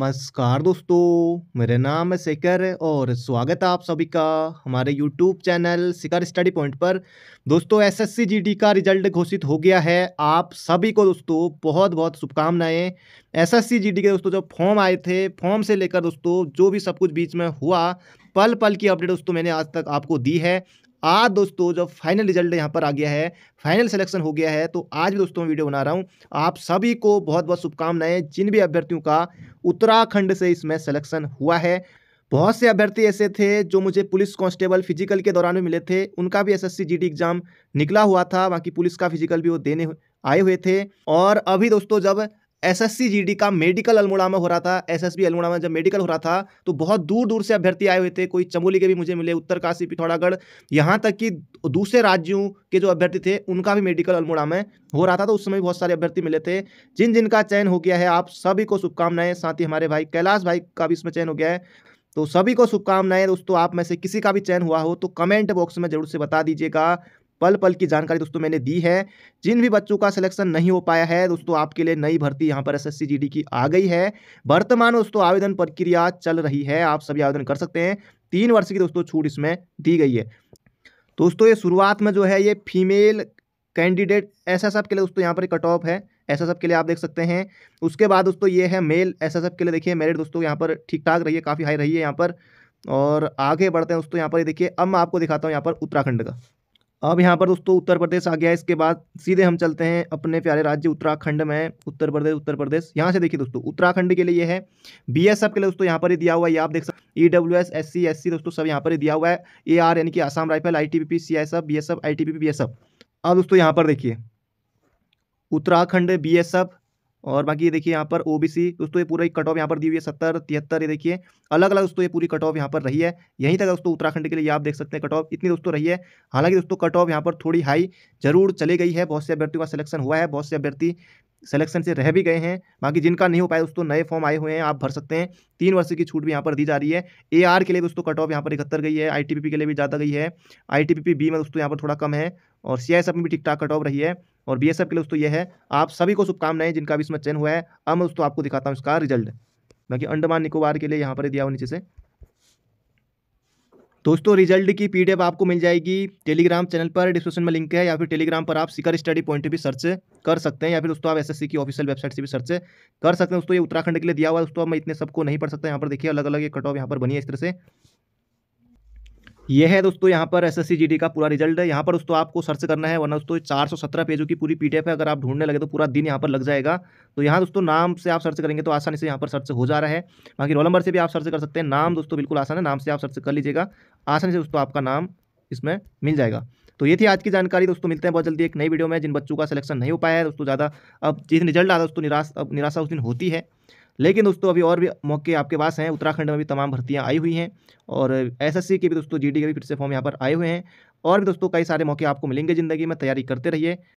नमस्कार दोस्तों मेरा नाम है शेखर और स्वागत है आप सभी का हमारे YouTube channel Shikhar study point पर दोस्तों एसएससी जीडी का रिजल्ट घोषित हो गया है आप सभी को दोस्तों बहुत बहुत शुभकामनाएं एसएससी जीडी के दोस्तों जब फॉर्म आए थे फॉर्म से लेकर दोस्तों जो भी सब कुछ बीच में हुआ पल पल की अपडेट दोस्तों मैंने आज तक आपको दी है आज दोस्तों जब फाइनल रिजल्ट यहाँ पर आ गया है फाइनल सिलेक्शन हो गया है तो आज भी दोस्तों मैं वीडियो बना रहा हूँ आप सभी को बहुत बहुत शुभकामनाएं जिन भी अभ्यर्थियों का उत्तराखंड से इसमें सिलेक्शन हुआ है बहुत से अभ्यर्थी ऐसे थे जो मुझे पुलिस कांस्टेबल फिजिकल के दौरान भी मिले थे उनका भी एसएससी जीडी एग्जाम निकला हुआ था बाकी पुलिस का फिजिकल भी वो देने आए हुए थे और अभी दोस्तों जब एसएससी जीडी का मेडिकल अल्मोड़ा में हो रहा था एसएसबी अल्मोड़ा में जब मेडिकल हो रहा था तो बहुत दूर दूर से अभ्यर्थी आए हुए थे कोई चमोली के भी मुझे मिले उत्तरकाशी पिथौरागढ़ यहाँ तक कि दूसरे राज्यों के जो अभ्यर्थी थे उनका भी मेडिकल अल्मोड़ा में हो रहा था तो उस समय बहुत सारे अभ्यर्थी मिले थे जिन जिनका चयन हो गया है आप सभी को शुभकामनाएं साथ ही हमारे भाई कैलाश भाई का भी इसमें चयन हो गया है तो सभी को शुभकामनाएं दोस्तों आप में से किसी का भी चयन हुआ हो तो कमेंट बॉक्स में जरूर से बता दीजिएगा पल पल की जानकारी दोस्तों मैंने दी है जिन भी बच्चों का सिलेक्शन नहीं हो पाया है दोस्तों आपके लिए नई भर्ती यहाँ पर एसएससी जीडी की आ गई है वर्तमान दोस्तों आवेदन प्रक्रिया चल रही है आप सभी आवेदन कर सकते हैं तीन वर्ष की दोस्तों छूट इसमें दी गई है दोस्तों ये शुरुआत में जो है ये फीमेल कैंडिडेट एस के लिए दोस्तों यहाँ पर कट ऑफ है एस के लिए आप देख सकते हैं उसके बाद दोस्तों ये है मेल एस के लिए देखिए मेरिट दोस्तों यहाँ पर ठीक ठाक रही है काफ़ी हाई रही है यहाँ पर और आगे बढ़ते हैं दोस्तों यहाँ पर देखिए अब मैं आपको दिखाता हूँ यहाँ पर उत्तराखंड का अब यहाँ पर दोस्तों उत्तर प्रदेश आ गया इसके बाद सीधे हम चलते हैं अपने प्यारे राज्य उत्तराखंड में उत्तर प्रदेश उत्तर प्रदेश यहाँ से देखिए दोस्तों उत्तराखंड के लिए ये है बीएसएफ के लिए दोस्तों यहाँ पर ही दिया हुआ है ये आप देख सकते E W S S C S C दोस्तों सब यहाँ पर ही दिया हुआ है ए आर यानी कि Assam rifle I T P P C S F B S F I T P P B S F अब दोस्तों यहाँ पर देखिए उत्तराखंड बी एस एफ और बाकी ये देखिए यहाँ पर ओबीसी दोस्तों ये पूरा कट ऑफ यहाँ पर दी हुई है सत्तर तिहत्तर ये देखिए अलग अलग दोस्तों ये पूरी कट ऑफ यहाँ पर रही है यहीं तक दोस्तों उत्तराखंड के लिए आप देख सकते हैं कट ऑफ इतनी दोस्तों रही है हालांकि दोस्तों कट ऑफ यहाँ पर थोड़ी हाई जरूर चली गई है बहुत से अभ्यर्थियों का सिलेक्शन हुआ है बहुत से अभ्यर्थी सिलेक्शन से रह भी गए हैं बाकी जिनका नहीं हो पाया दोस्तों नए फॉर्म आए हुए हैं आप भर सकते हैं तीन वर्ष की छूट भी यहाँ पर दी जा रही है ए आर के लिए दोस्तों कट ऑफ यहाँ पर इकहत्तर गई है आई के लिए भी ज़्यादा गई है आई बी में दोस्तों यहाँ पर थोड़ा कम है और सी आई में भी ठीक ठाक कट ऑफ रही है और बी के लिए दोस्तों ये है आप सभी को शुभकामनाएं जिनका भी इसमें चयन हुआ है अब मैं दोस्तों आपको दिखाता हूँ इसका रिजल्ट बाकी अंडमान निकोबार के लिए यहाँ पर दिया हुआ नीचे से दोस्तों रिजल्ट की पीडीएफ आपको मिल जाएगी टेलीग्राम चैनल पर डिस्क्रिप्शन में लिंक है या फिर टेलीग्राम पर आप सिकर स्टडी पॉइंट भी सर्च कर सकते हैं या फिर दोस्तों आप एसएससी की ऑफिशियल वेबसाइट से भी सर्च कर सकते हैं दोस्तों ये उत्तराखंड के लिए दिया हुआ है दोस्तों मैं इतने सबको नहीं पढ़ सकता यहाँ पर देखिए अलग अलग कट ऑफ यहाँ पर बनी है इस तरह से यह है दोस्तों यहाँ पर एस एस का पूरा रिजल्ट है यहाँ पर दोस्तों आपको सर्च करना है वरना दोस्तों चार सौ सत्रह पेजों की पूरी पीडीएफ है अगर आप ढूंढने लगे तो पूरा दिन यहाँ पर लग जाएगा तो यहाँ दोस्तों नाम से आप सर्च करेंगे तो आसानी से यहाँ पर सर्च हो जा रहा है बाकी रोल नंबर से भी आप सर्च कर सकते हैं नाम दोस्तों बिल्कुल आसान है नाम से आप सर्च कर लीजिएगा आसानी से दोस्तों आपका नाम इसमें मिल जाएगा तो ये थी आज की जानकारी दोस्तों मिलते हैं बहुत जल्दी एक नई वीडियो में जिन बच्चों का सिलेक्शन नहीं हो पाया है दोस्तों ज़्यादा अब जिस रिजल्ट आता है दोस्तों निराश अब निराशा उस दिन होती है लेकिन दोस्तों अभी और भी मौके आपके पास हैं उत्तराखंड में भी तमाम भर्तियाँ आई हुई हैं और एसएससी के भी दोस्तों जीडी के भी फिर से फॉर्म यहाँ पर आए हुए हैं और भी दोस्तों कई सारे मौके आपको मिलेंगे ज़िंदगी में तैयारी करते रहिए